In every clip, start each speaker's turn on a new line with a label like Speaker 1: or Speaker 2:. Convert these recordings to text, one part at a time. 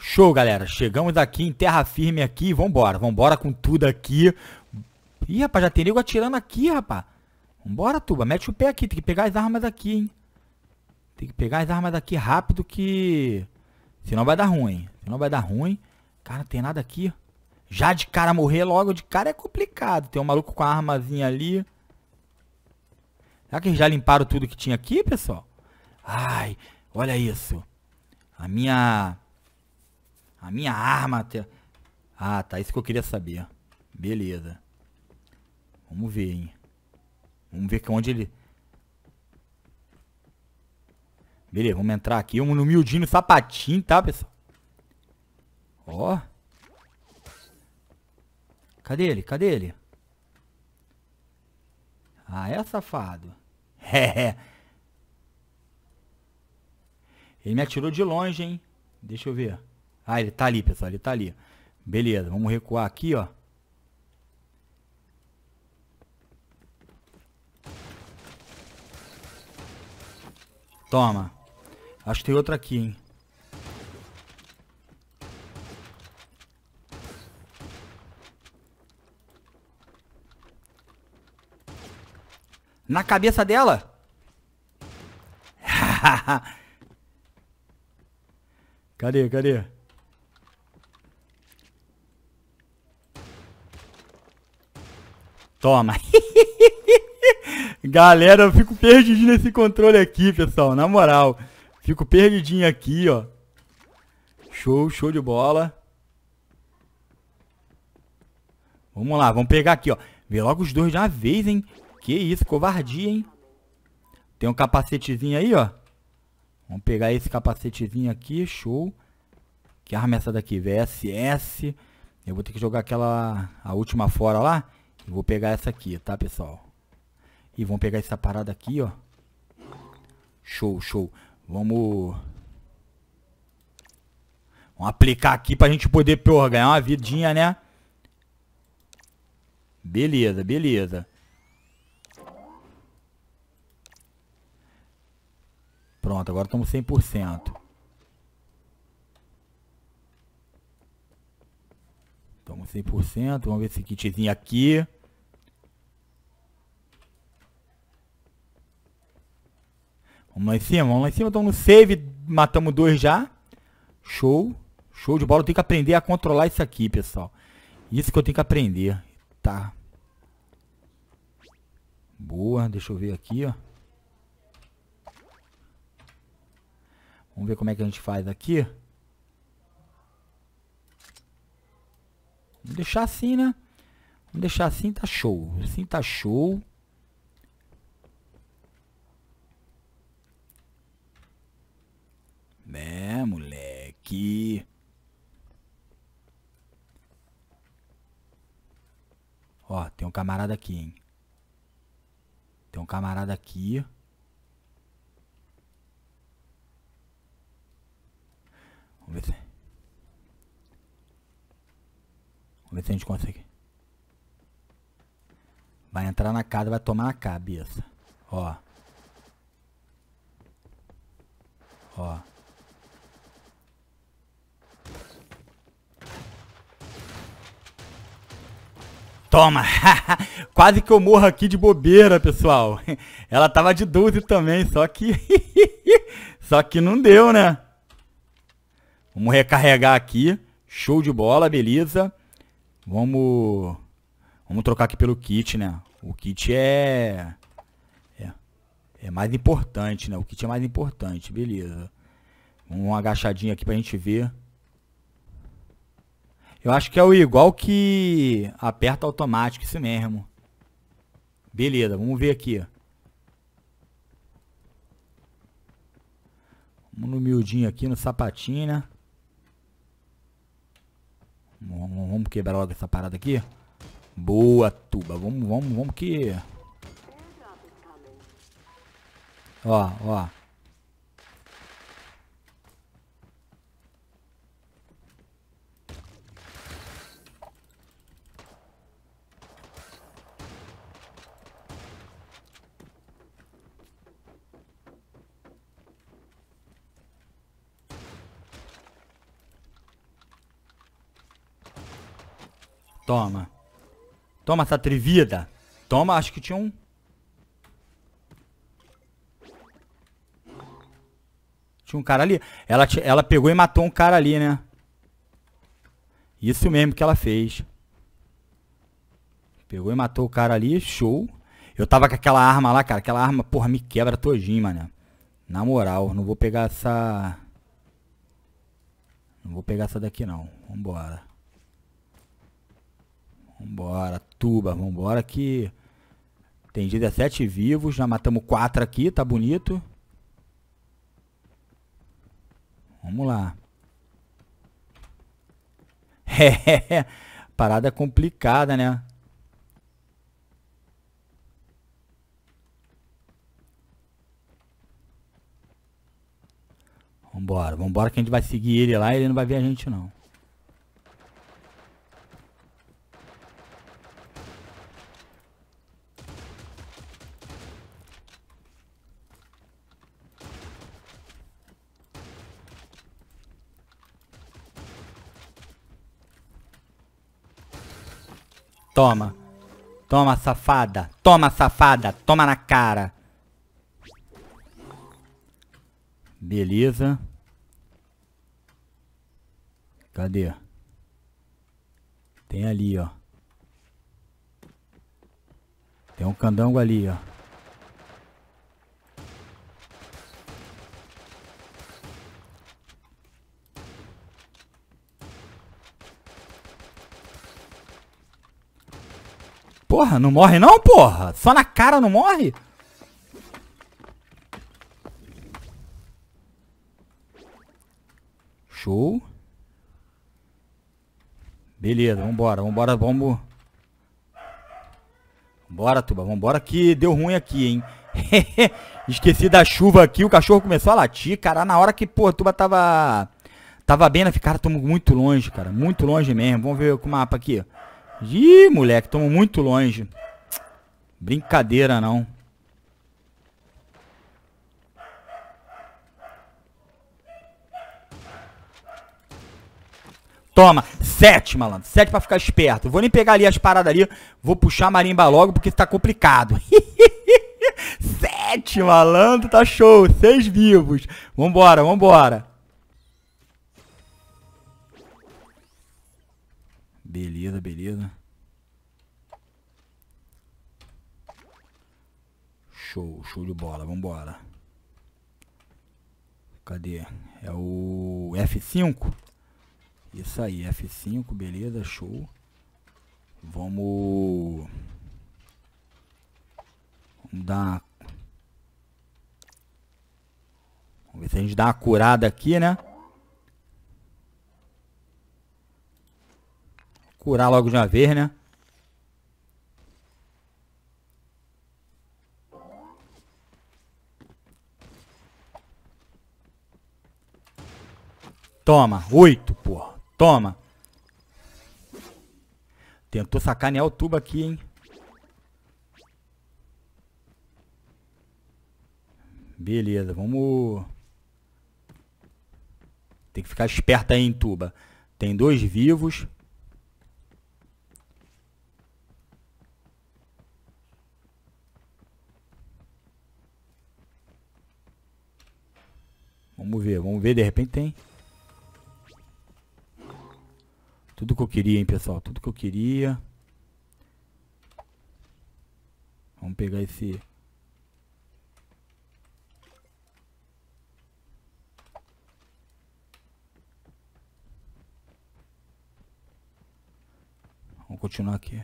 Speaker 1: Show, galera. Chegamos aqui em terra firme aqui. Vambora. Vambora com tudo aqui. Ih, rapaz, já tem nego atirando aqui, rapaz. Vambora, Tuba. Mete o pé aqui. Tem que pegar as armas aqui, hein. Tem que pegar as armas aqui rápido que... Senão vai dar ruim. Senão vai dar ruim. Cara, não tem nada aqui. Já de cara morrer logo de cara é complicado. Tem um maluco com a armazinha ali. Será que eles já limparam tudo que tinha aqui, pessoal? Ai, olha isso. A minha... A minha arma... Te... Ah, tá. Isso que eu queria saber. Beleza. Vamos ver, hein. Vamos ver onde ele... Beleza, vamos entrar aqui. um no miudinho, no sapatinho, tá, pessoal? Ó. Cadê ele? Cadê ele? Ah, é, safado? É, é. ele me atirou de longe, hein? Deixa eu ver. Ah, ele tá ali, pessoal, ele tá ali. Beleza, vamos recuar aqui, ó. Toma. Acho que tem outra aqui, hein. Na cabeça dela? cadê, cadê? Toma. Galera, eu fico perdidinho nesse controle aqui, pessoal. Na moral. Fico perdidinho aqui, ó. Show, show de bola. Vamos lá, vamos pegar aqui, ó. Vê logo os dois de uma vez, hein? Que isso, covardia, hein? Tem um capacetezinho aí, ó. Vamos pegar esse capacetezinho aqui, show. Que arma é essa daqui? VSS. Eu vou ter que jogar aquela... A última fora lá. Vou pegar essa aqui, tá, pessoal? E vamos pegar essa parada aqui, ó. Show, show. Vamos... Vamos aplicar aqui pra gente poder, porra, ganhar uma vidinha, né? Beleza, beleza. Pronto, agora estamos 100%. Estamos 100%. Vamos ver esse kitzinho aqui. Vamos lá em cima, vamos lá em cima. Estamos no save, matamos dois já. Show. Show de bola. Eu tenho que aprender a controlar isso aqui, pessoal. Isso que eu tenho que aprender. Tá. Boa, deixa eu ver aqui, ó. Vamos ver como é que a gente faz aqui. Vamos deixar assim, né? Vamos deixar assim, tá show. Assim tá show. Né, moleque? Ó, tem um camarada aqui, hein? Tem um camarada aqui. Vamos ver se... Vamos ver se a gente consegue. Vai entrar na casa, vai tomar na cabeça. Ó. Ó. Toma! Quase que eu morro aqui de bobeira, pessoal. Ela tava de 12 também, só que... só que não deu, né? Vamos recarregar aqui. Show de bola, beleza. Vamos... Vamos trocar aqui pelo kit, né? O kit é... É, é mais importante, né? O kit é mais importante, beleza. Vamos uma agachadinha aqui pra gente ver... Eu acho que é o igual que aperta automático, isso mesmo. Beleza, vamos ver aqui. Vamos no miudinho aqui, no sapatinho, né? Vamos, vamos quebrar logo essa parada aqui. Boa, tuba. Vamos, vamos, vamos que... Ó, ó. Toma. Toma essa atrevida. Toma, acho que tinha um... Tinha um cara ali. Ela, ela pegou e matou um cara ali, né? Isso mesmo que ela fez. Pegou e matou o cara ali, show. Eu tava com aquela arma lá, cara. Aquela arma, porra, me quebra todinho, mano. Na moral, não vou pegar essa... Não vou pegar essa daqui, não. Vambora. Vambora, tuba, vambora que tem 17 vivos, já matamos 4 aqui, tá bonito. Vamos lá. É, parada complicada, né? Vambora, vambora que a gente vai seguir ele lá e ele não vai ver a gente não. Toma. Toma, safada. Toma, safada. Toma na cara. Beleza. Cadê? Tem ali, ó. Tem um candango ali, ó. Porra, não morre não, porra? Só na cara não morre? Show. Beleza, vambora, vambora, vamos... Bora, Tuba, vambora que deu ruim aqui, hein? Esqueci da chuva aqui, o cachorro começou a latir, cara. Na hora que, pô, Tuba tava... Tava bem, na né? Cara, tamo muito longe, cara. Muito longe mesmo. Vamos ver com o mapa aqui, ó. Ih, moleque, estamos muito longe. Brincadeira, não. Toma, sete, malandro. Sete pra ficar esperto. Vou nem pegar ali as paradas ali. Vou puxar a marimba logo porque tá complicado. sete, malandro. Tá show. Seis vivos. Vambora, vambora. Beleza, beleza. Show, show de bola, vambora. Cadê? É o F5? Isso aí, F5, beleza, show. Vamos... Vamos dar uma... Vamos ver se a gente dá uma curada aqui, né? curar logo de uma vez, né? Toma, oito, porra. Toma. Tentou sacanear o tubo aqui, hein? Beleza, vamos... Tem que ficar esperto aí em tuba. Tem dois vivos. Vamos ver, vamos ver, de repente tem. Tudo que eu queria, hein, pessoal. Tudo que eu queria. Vamos pegar esse... Vamos continuar aqui.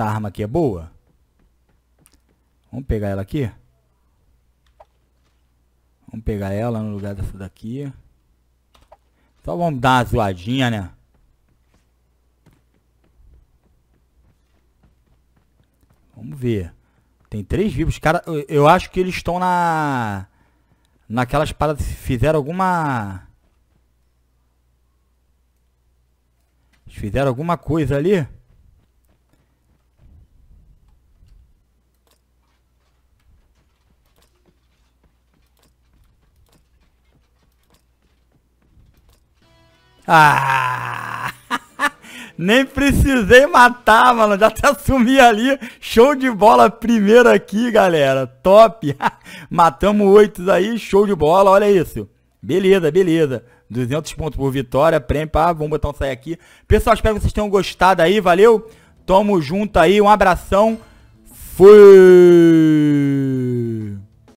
Speaker 1: Essa arma aqui é boa. Vamos pegar ela aqui. Vamos pegar ela no lugar dessa daqui. Só vamos dar uma zoadinha, né? Vamos ver. Tem três vivos. Cara, eu, eu acho que eles estão na... Naquelas paradas. Fizeram alguma... fizeram alguma coisa ali. Ah! Nem precisei matar, mano. Já até sumi ali. Show de bola primeiro aqui, galera. Top. Matamos oito aí. Show de bola. Olha isso. Beleza, beleza. 200 pontos por vitória. Prêmio, pá. Vamos botar um sair aqui. Pessoal, espero que vocês tenham gostado aí. Valeu. Tamo junto aí. Um abração. Fui.